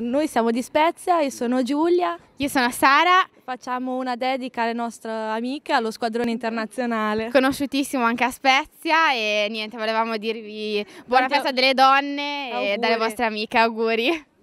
Noi siamo di Spezia, io sono Giulia. Io sono Sara. Facciamo una dedica alle nostre amiche, allo squadrone internazionale. Conosciutissimo anche a Spezia e niente, volevamo dirvi buona Tanti festa delle donne auguri. e dalle vostre amiche, auguri.